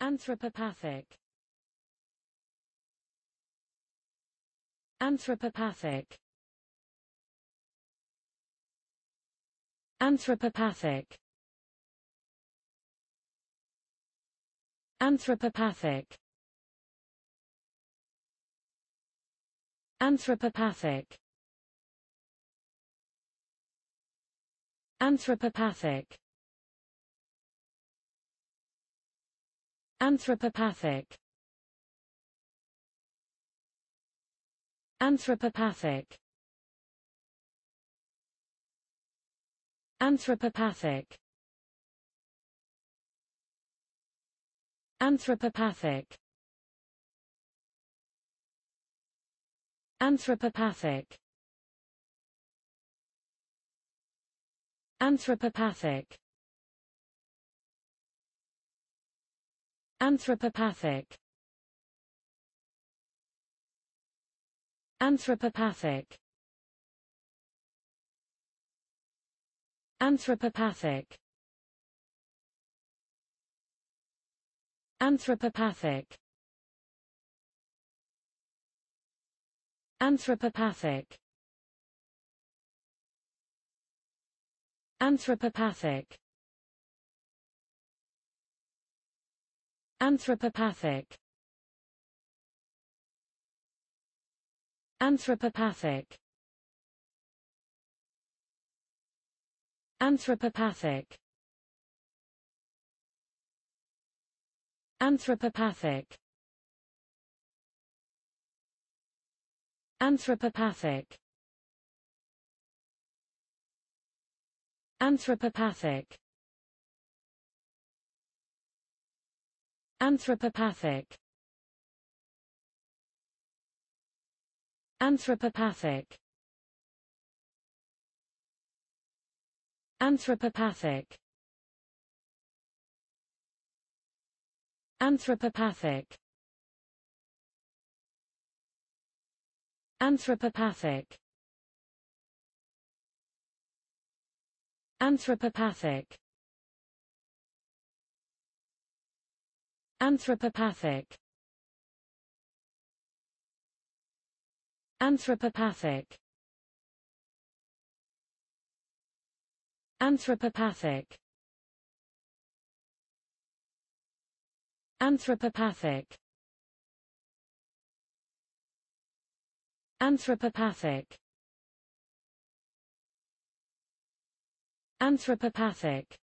Anthropopathic Anthropopathic Anthropopathic Anthropopathic Anthropopathic Anthropopathic Anthropopathic Anthropopathic Anthropopathic Anthropopathic Anthropopathic Anthropopathic Anthropopathic Anthropopathic Anthropopathic Anthropopathic Anthropopathic Anthropopathic Anthropopathic Anthropopathic Anthropopathic Anthropopathic Anthropopathic Anthropopathic Anthropopathic Anthropopathic Anthropopathic Anthropopathic Anthropopathic Anthropopathic Anthropopathic Anthropopathic Anthropopathic Anthropopathic Anthropopathic Anthropopathic